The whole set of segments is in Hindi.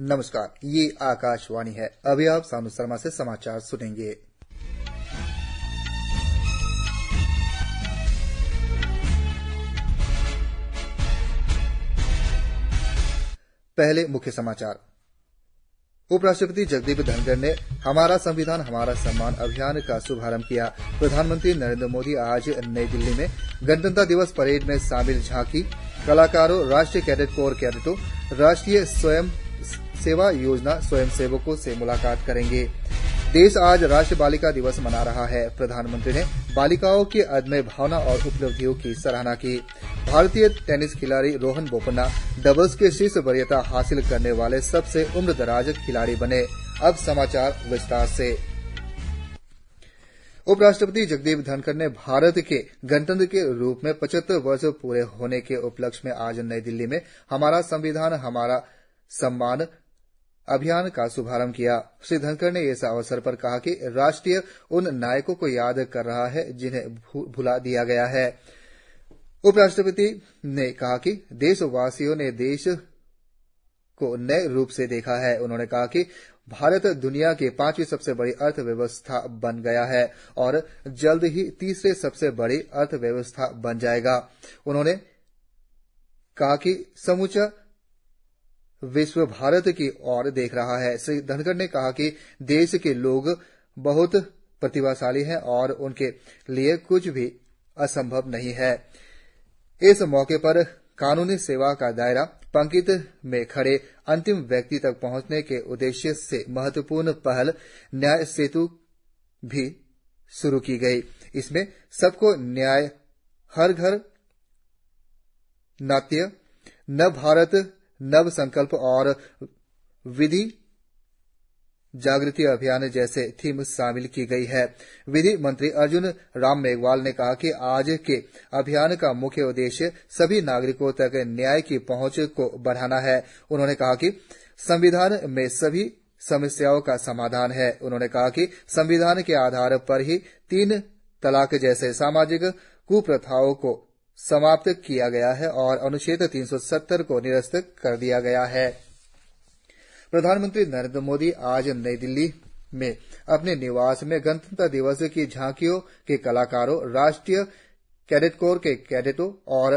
नमस्कार ये आकाशवाणी है अभी आप सानू शर्मा से समाचार सुनेंगे पहले मुख्य समाचार उपराष्ट्रपति जगदीप धनखड़ ने हमारा संविधान हमारा सम्मान अभियान का शुभारंभ किया प्रधानमंत्री नरेंद्र मोदी आज नई दिल्ली में गणतंत्र दिवस परेड में शामिल झांकी कलाकारों राष्ट्रीय कैडेट कोर कैडेटों राष्ट्रीय स्वयं सेवा योजना स्वयं सेवकों से मुलाकात करेंगे देश आज राष्ट्रीय बालिका दिवस मना रहा है प्रधानमंत्री ने बालिकाओं की अदम्य भावना और उपलब्धियों की सराहना की भारतीय टेनिस खिलाड़ी रोहन बोपन्ना डबल्स के शीर्ष वरीयता हासिल करने वाले सबसे उम्रदराज खिलाड़ी बने अब समाचार विस्तार से उपराष्ट्रपति जगदीप धनखड़ ने भारत के गणतंत्र के रूप में पचहत्तर वर्ष पूरे होने के उपलक्ष्य में आज नई दिल्ली में हमारा संविधान हमारा सम्मान अभियान का शुभारंभ किया श्री धनखड़ ने इस अवसर पर कहा कि राष्ट्र उन नायकों को याद कर रहा है जिन्हें भुला दिया गया है उपराष्ट्रपति ने कहा कि देशवासियों ने देश को नए रूप से देखा है उन्होंने कहा कि भारत दुनिया की पांचवी सबसे बड़ी अर्थव्यवस्था बन गया है और जल्द ही तीसरे सबसे बड़ी अर्थव्यवस्था बन जाएगा उन्होंने कहा कि समूचा विश्व भारत की ओर देख रहा है श्री धनखड़ ने कहा कि देश के लोग बहुत प्रतिभाशाली हैं और उनके लिए कुछ भी असंभव नहीं है इस मौके पर कानूनी सेवा का दायरा पंकित में खड़े अंतिम व्यक्ति तक पहुंचने के उद्देश्य से महत्वपूर्ण पहल न्याय सेतु भी शुरू की गई इसमें सबको न्याय हर घर नाट्य न भारत नव संकल्प और विधि जागृति अभियान जैसे थीम शामिल की गई है विधि मंत्री अर्जुन राम मेघवाल ने कहा कि आज के अभियान का मुख्य उद्देश्य सभी नागरिकों तक न्याय की पहुंच को बढ़ाना है उन्होंने कहा कि संविधान में सभी समस्याओं का समाधान है उन्होंने कहा कि संविधान के आधार पर ही तीन तलाक जैसे सामाजिक कुप्रथाओं को समाप्त किया गया है और अनुच्छेद 370 को निरस्त कर दिया गया है प्रधानमंत्री नरेंद्र मोदी आज नई दिल्ली में अपने निवास में गणतंत्र दिवस की झांकियों के कलाकारों राष्ट्रीय कैडेट कोर के कैडेटों और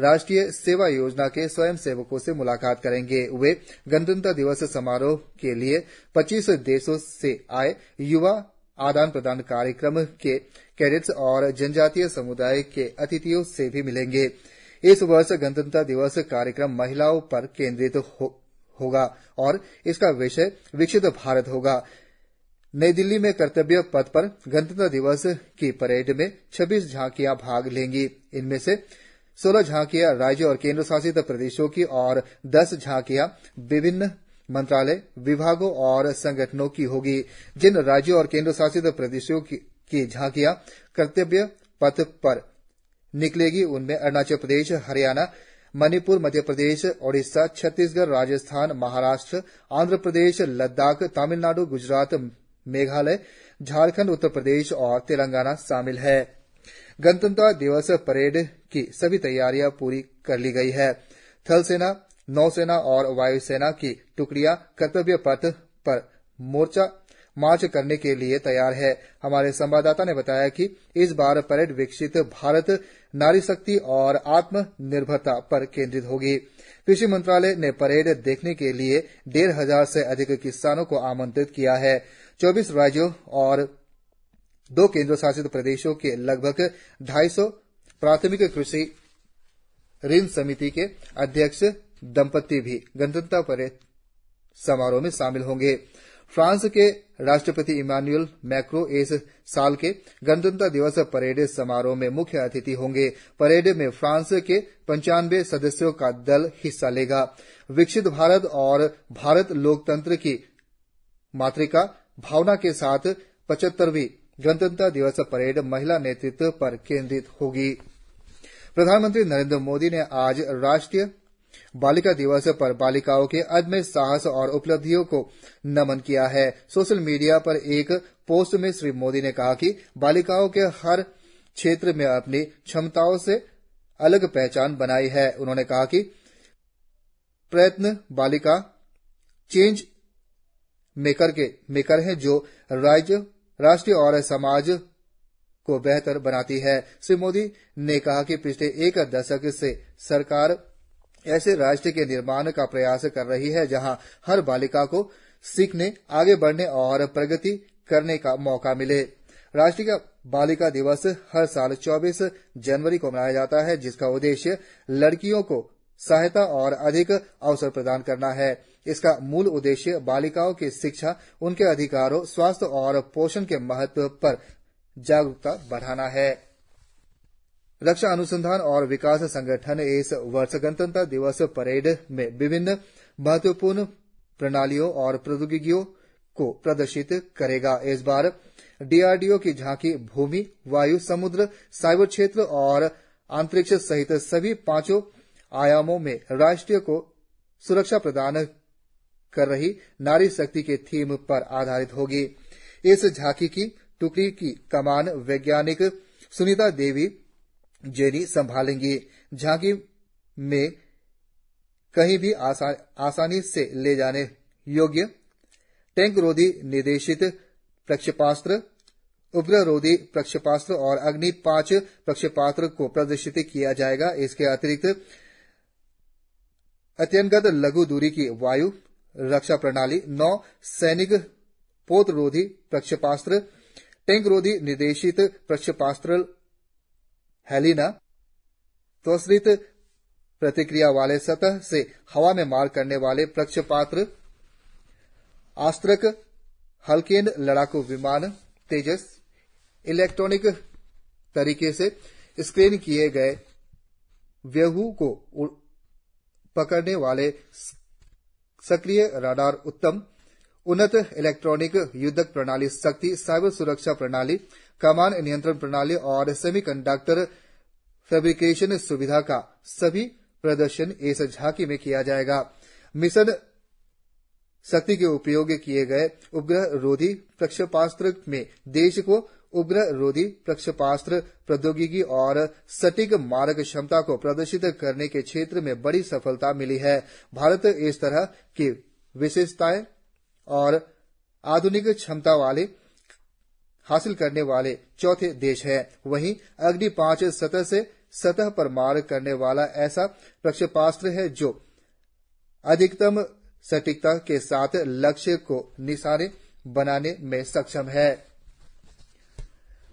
राष्ट्रीय सेवा योजना के स्वयं से मुलाकात करेंगे वे गणतंत्र दिवस समारोह के लिए 25 देशों से आए युवा आदान प्रदान कार्यक्रम के कैडेट्स और जनजातीय समुदाय के अतिथियों से भी मिलेंगे इस वर्ष गणतंत्र दिवस कार्यक्रम महिलाओं पर केंद्रित होगा और इसका विषय विकसित भारत होगा नई दिल्ली में कर्तव्य पथ पर गणतंत्र दिवस की परेड में 26 झांकियां भाग लेंगी इनमें से 16 झांकियां राज्य और केंद्र शासित प्रदेशों की और 10 झांकियां विभिन्न मंत्रालय विभागों और संगठनों की होगी जिन राज्यों और केन्द्रशासित प्रदेशों की झांकियां कर्तव्य पथ पर निकलेगी उनमें अरुणाचल प्रदेश हरियाणा मणिपुर मध्यप्रदेश ओडिशा छत्तीसगढ़ राजस्थान महाराष्ट्र आंध्र प्रदेश लद्दाख तमिलनाडु गुजरात मेघालय झारखंड उत्तर प्रदेश और तेलंगाना शामिल है गणतंत्र दिवस परेड की सभी तैयारियां पूरी कर ली गई है थल सेना नौसेना और वायुसेना की टुकड़ियां कर्तव्य पथ पर मार्च करने के लिए तैयार है हमारे संवाददाता ने बताया कि इस बार परेड विकसित भारत नारी शक्ति और आत्मनिर्भरता पर केंद्रित होगी कृषि मंत्रालय ने परेड देखने के लिए डेढ़ हजार से अधिक किसानों को आमंत्रित किया है चौबीस राज्यों और दो केंद्र शासित प्रदेशों के लगभग ढाई सौ प्राथमिक कृषि ऋण समिति के अध्यक्ष दंपति भी गणतंत्र परेड समारोह में शामिल होंगे फ्रांस के राष्ट्रपति इमानुएल मैक्रो इस साल के गणतंत्र दिवस परेड समारोह में मुख्य अतिथि होंगे परेड में फ्रांस के पंचानवे सदस्यों का दल हिस्सा लेगा विकसित भारत और भारत लोकतंत्र की मातृका भावना के साथ पचहत्तरवीं गणतंत्र दिवस परेड महिला नेतृत्व पर केंद्रित होगी प्रधानमंत्री नरेंद्र मोदी ने आज राष्ट्रीय बालिका दिवस पर बालिकाओं के अदम्य साहस और उपलब्धियों को नमन किया है सोशल मीडिया पर एक पोस्ट में श्री मोदी ने कहा कि बालिकाओं के हर क्षेत्र में अपनी क्षमताओं से अलग पहचान बनाई है उन्होंने कहा कि प्रयत्न बालिका चेंज मेकर है जो राज्य राष्ट्रीय और समाज को बेहतर बनाती है श्री मोदी ने कहा कि पिछले एक दशक से सरकार ऐसे राष्ट्र के निर्माण का प्रयास कर रही है जहां हर बालिका को सीखने आगे बढ़ने और प्रगति करने का मौका मिले राष्ट्रीय बालिका दिवस हर साल 24 जनवरी को मनाया जाता है जिसका उद्देश्य लड़कियों को सहायता और अधिक अवसर प्रदान करना है इसका मूल उद्देश्य बालिकाओं की शिक्षा उनके अधिकारों स्वास्थ्य और पोषण के महत्व पर जागरूकता बढ़ाना है रक्षा अनुसंधान और विकास संगठन इस वर्ष गणतंत्र दिवस परेड में विभिन्न महत्वपूर्ण प्रणालियों और प्रौद्योगिकियों को प्रदर्शित करेगा इस बार डीआरडीओ की झांकी भूमि वायु समुद्र साइबर क्षेत्र और अंतरिक्ष सहित सभी पांचों आयामों में राष्ट्र को सुरक्षा प्रदान कर रही नारी शक्ति के थीम पर आधारित होगी इस झांकी की टुकड़ी की कमान वैज्ञानिक सुनीता देवी जेडी संभालेंगी झांकी में कहीं भी आसानी से ले जाने योग्य टैंकरोधी निर्देशित प्रक्षेपास्त्र रोधी प्रक्षेपास्त्र और अग्नि पांच प्रक्षेपास्त्र को प्रदर्शित किया जाएगा इसके अतिरिक्त अत्यंगत लघु दूरी की वायु रक्षा प्रणाली नौ सैनिक पोतरोधी प्रक्षेपास्त्र टैंकरोधी निर्देशित प्रक्षेपास्त्र हेलिना त्वरित प्रतिक्रिया वाले सतह से हवा में मार करने वाले प्रक्षपात्र आस्त्रक हल्के लड़ाकू विमान तेजस इलेक्ट्रॉनिक तरीके से स्क्रीन किए गए व्यहू को पकड़ने वाले सक्रिय राडार उत्तम उन्नत इलेक्ट्रॉनिक युद्धक प्रणाली शक्ति साइबर सुरक्षा प्रणाली कमान नियंत्रण प्रणाली और सेमी कंडक्टर फेब्रिकेशन सुविधा का सभी प्रदर्शन इस झांकी में किया जाएगा मिशन शक्ति के उपयोग किए गए उपग्रह रोधी प्रक्षेपास्त्र में देश को उपग्रह रोधी प्रक्षेपास्त्र प्रौद्योगिकी और सटीक मारक क्षमता को प्रदर्शित करने के क्षेत्र में बड़ी सफलता मिली है भारत इस तरह की विशेषताएं और आधुनिक वाले हासिल करने वाले चौथे देश है वहीं अग्नि पांच सतह से सतह पर मार करने वाला ऐसा प्रक्षेपास्त्र है जो अधिकतम सटीकता के साथ लक्ष्य को निशाने बनाने में सक्षम है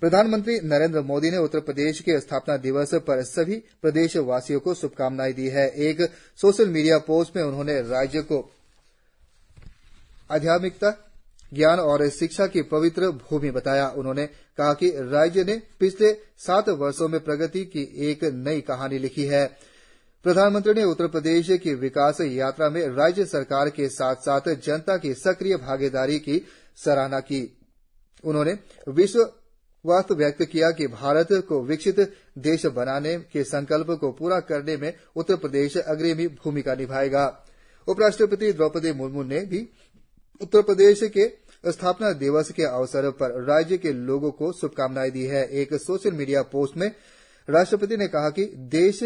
प्रधानमंत्री नरेंद्र मोदी ने उत्तर प्रदेश के स्थापना दिवस पर सभी प्रदेशवासियों को शुभकामनाएं दी है एक सोशल मीडिया पोस्ट में उन्होंने राज्य को आध्यात्मिकता ज्ञान और शिक्षा की पवित्र भूमि बताया उन्होंने कहा कि राज्य ने पिछले सात वर्षों में प्रगति की एक नई कहानी लिखी है प्रधानमंत्री ने उत्तर प्रदेश की विकास यात्रा में राज्य सरकार के साथ साथ जनता की सक्रिय भागीदारी की सराहना की उन्होंने विश्वास व्यक्त किया कि भारत को विकसित देश बनाने के संकल्प को पूरा करने में उत्तर प्रदेश अग्रिमी भूमिका निभाएगा उपराष्ट्रपति द्रौपदी मुर्मू ने भी उत्तर प्रदेश के स्थापना दिवस के अवसर पर राज्य के लोगों को शुभकामनाएं दी है एक सोशल मीडिया पोस्ट में राष्ट्रपति ने कहा कि देश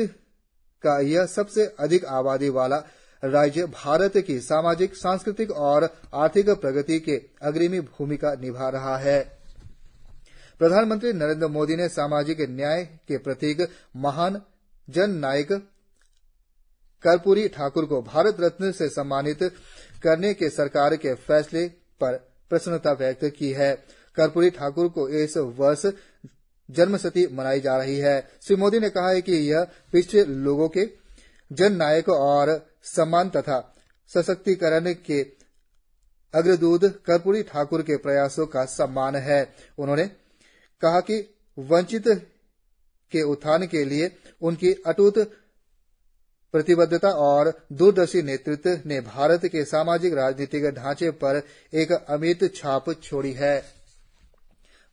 का यह सबसे अधिक आबादी वाला राज्य भारत की सामाजिक सांस्कृतिक और आर्थिक प्रगति के अग्रिमी भूमिका निभा रहा है प्रधानमंत्री नरेंद्र मोदी ने सामाजिक न्याय के प्रतीक महान जननायक कर्पूरी ठाकुर को भारत रत्न से सम्मानित करने के सरकार के फैसले पर प्रसन्नता व्यक्त की है कर्पूरी ठाकुर को इस वर्ष जन्मशती मनाई जा रही है श्री मोदी ने कहा कि यह पिछड़े लोगों के जननायक और सम्मान तथा सशक्तिकरण के अग्रदूत कर्पूरी ठाकुर के प्रयासों का सम्मान है उन्होंने कहा कि वंचित के उत्थान के लिए उनकी अटूट प्रतिबद्धता और दूरदर्शी नेतृत्व ने भारत के सामाजिक राजनीतिक ढांचे पर एक अमित छाप छोड़ी है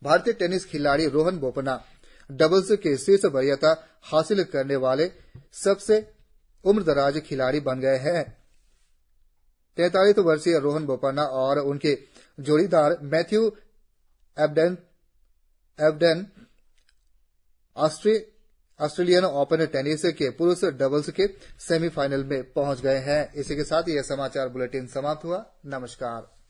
भारतीय टेनिस खिलाड़ी रोहन बोपन्ना डबल्स के शीर्ष वरीयता हासिल करने वाले सबसे उम्रदराज खिलाड़ी बन गए हैं तैंतालीस वर्षीय रोहन बोपन्ना और उनके जोड़ीदार Matthew Ebden Ebden Australia Australian Open tennis के पुरुष डबल्स के सेमीफाइनल में पहुंच गए हैं इसी के साथ यह समाचार बुलेटिन समाप्त हुआ नमस्कार